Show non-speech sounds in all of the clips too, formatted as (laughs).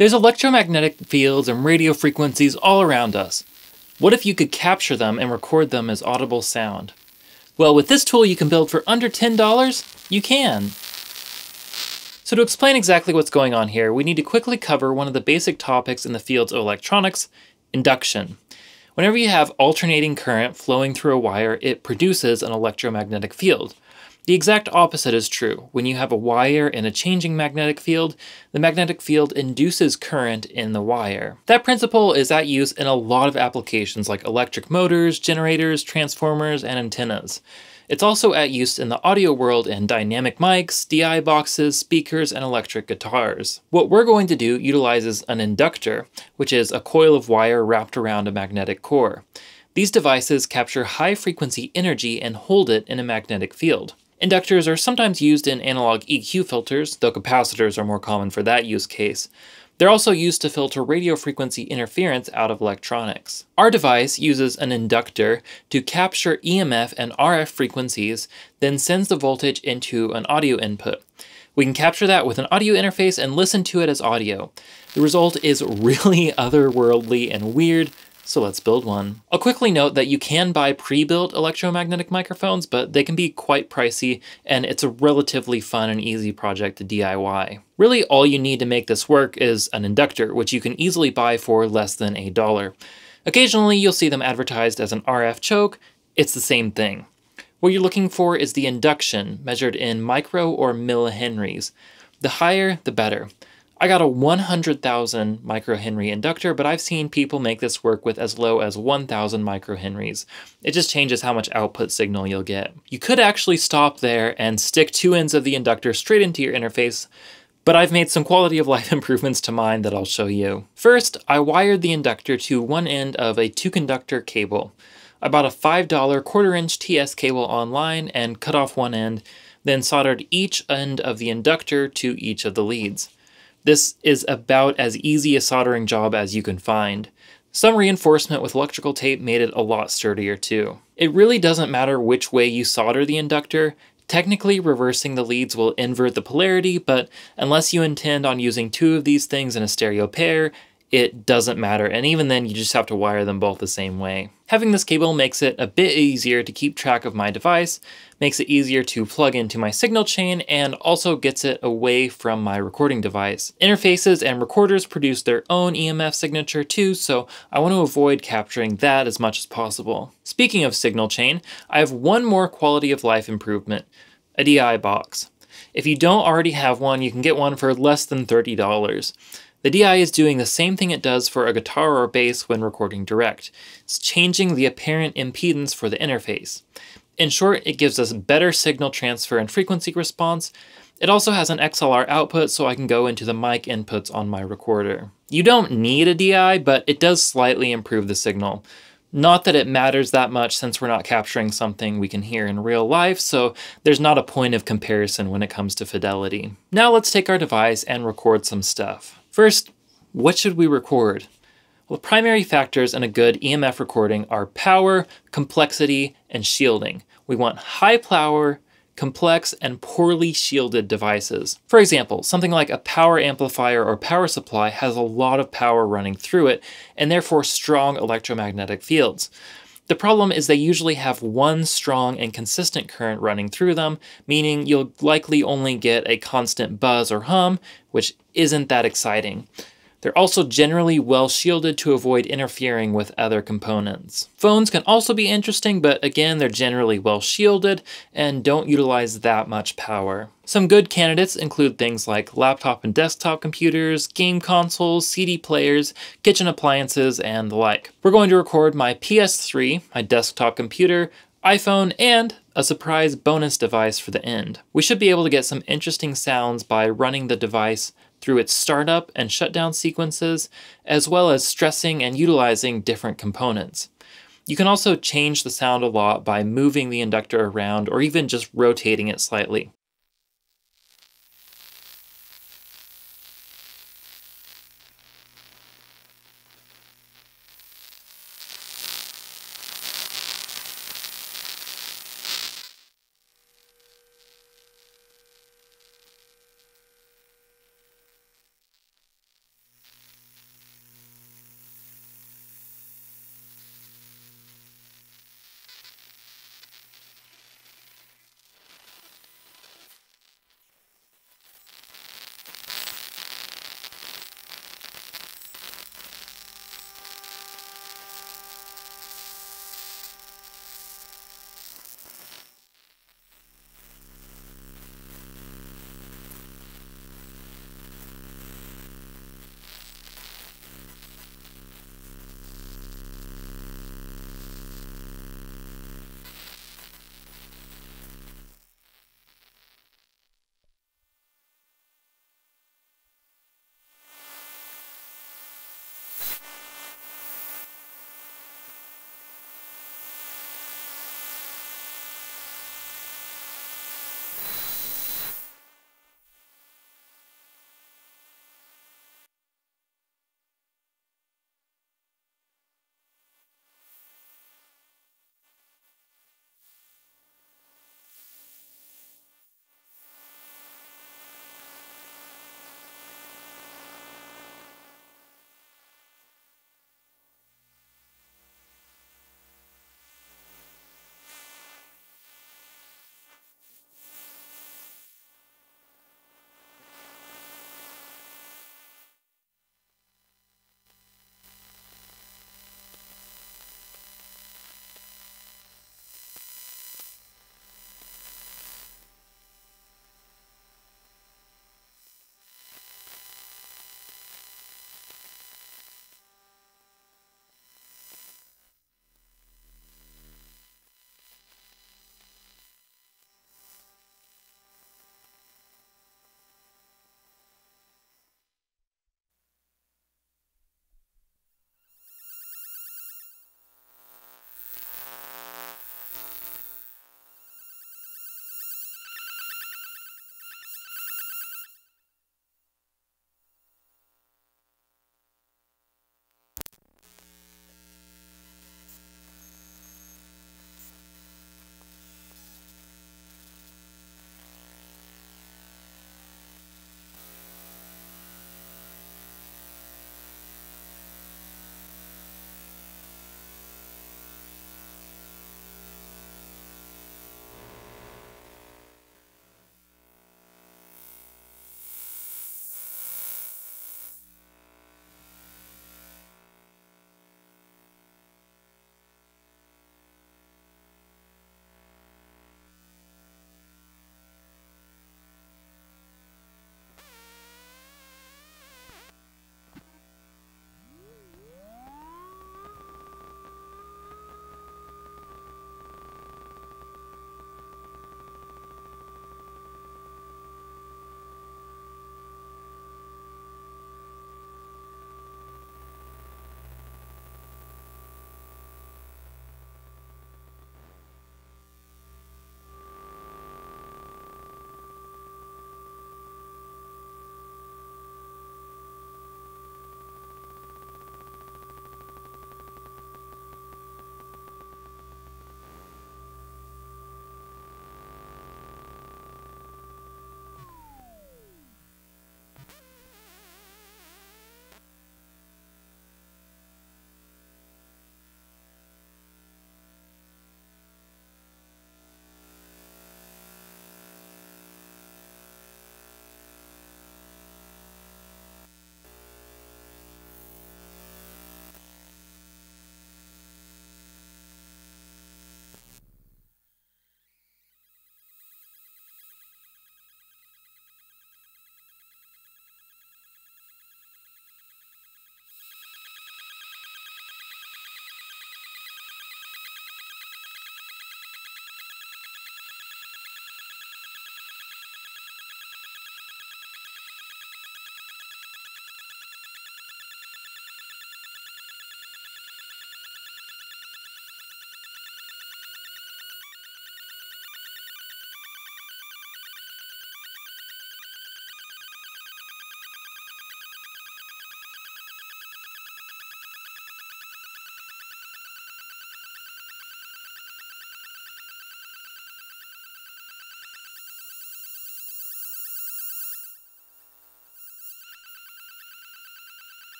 There's electromagnetic fields and radio frequencies all around us. What if you could capture them and record them as audible sound? Well, with this tool you can build for under $10, you can. So to explain exactly what's going on here, we need to quickly cover one of the basic topics in the fields of electronics, induction. Whenever you have alternating current flowing through a wire, it produces an electromagnetic field. The exact opposite is true. When you have a wire in a changing magnetic field, the magnetic field induces current in the wire. That principle is at use in a lot of applications like electric motors, generators, transformers, and antennas. It's also at use in the audio world in dynamic mics, DI boxes, speakers, and electric guitars. What we're going to do utilizes an inductor, which is a coil of wire wrapped around a magnetic core. These devices capture high frequency energy and hold it in a magnetic field. Inductors are sometimes used in analog EQ filters, though capacitors are more common for that use case. They're also used to filter radio frequency interference out of electronics. Our device uses an inductor to capture EMF and RF frequencies, then sends the voltage into an audio input. We can capture that with an audio interface and listen to it as audio. The result is (laughs) really otherworldly and weird, so let's build one. I'll quickly note that you can buy pre-built electromagnetic microphones, but they can be quite pricey, and it's a relatively fun and easy project to DIY. Really, all you need to make this work is an inductor, which you can easily buy for less than a dollar. Occasionally, you'll see them advertised as an RF choke. It's the same thing. What you're looking for is the induction, measured in micro or millihenries. The higher, the better. I got a 100,000 microhenry inductor, but I've seen people make this work with as low as 1,000 microhenries. It just changes how much output signal you'll get. You could actually stop there and stick two ends of the inductor straight into your interface, but I've made some quality of life (laughs) improvements to mine that I'll show you. First, I wired the inductor to one end of a two-conductor cable. I bought a $5 quarter-inch TS cable online and cut off one end, then soldered each end of the inductor to each of the leads. This is about as easy a soldering job as you can find. Some reinforcement with electrical tape made it a lot sturdier too. It really doesn't matter which way you solder the inductor, technically reversing the leads will invert the polarity, but unless you intend on using two of these things in a stereo pair, it doesn't matter. And even then, you just have to wire them both the same way. Having this cable makes it a bit easier to keep track of my device, makes it easier to plug into my signal chain, and also gets it away from my recording device. Interfaces and recorders produce their own EMF signature too, so I want to avoid capturing that as much as possible. Speaking of signal chain, I have one more quality of life improvement, a DI box. If you don't already have one, you can get one for less than $30. The DI is doing the same thing it does for a guitar or bass when recording direct. It's changing the apparent impedance for the interface. In short, it gives us better signal transfer and frequency response. It also has an XLR output so I can go into the mic inputs on my recorder. You don't need a DI, but it does slightly improve the signal. Not that it matters that much since we're not capturing something we can hear in real life, so there's not a point of comparison when it comes to fidelity. Now let's take our device and record some stuff. First, what should we record? Well, primary factors in a good EMF recording are power, complexity, and shielding. We want high power, complex, and poorly shielded devices. For example, something like a power amplifier or power supply has a lot of power running through it, and therefore strong electromagnetic fields. The problem is they usually have one strong and consistent current running through them, meaning you'll likely only get a constant buzz or hum, which isn't that exciting. They're also generally well shielded to avoid interfering with other components. Phones can also be interesting, but again, they're generally well shielded and don't utilize that much power. Some good candidates include things like laptop and desktop computers, game consoles, CD players, kitchen appliances, and the like. We're going to record my PS3, my desktop computer, iPhone, and a surprise bonus device for the end. We should be able to get some interesting sounds by running the device through its startup and shutdown sequences, as well as stressing and utilizing different components. You can also change the sound a lot by moving the inductor around or even just rotating it slightly.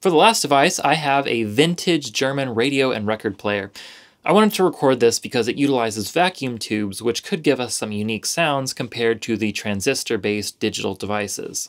For the last device, I have a vintage German radio and record player. I wanted to record this because it utilizes vacuum tubes, which could give us some unique sounds compared to the transistor-based digital devices.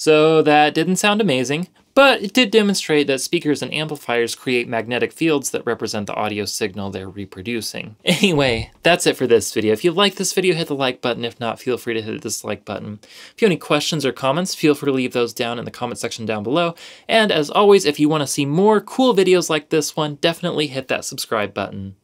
So that didn't sound amazing, but it did demonstrate that speakers and amplifiers create magnetic fields that represent the audio signal they're reproducing. (laughs) Anyway, that's it for this video. If you like this video, hit the like button. If not, feel free to hit the dislike button. If you have any questions or comments, feel free to leave those down in the comment section down below. And as always, if you want to see more cool videos like this one, definitely hit that subscribe button.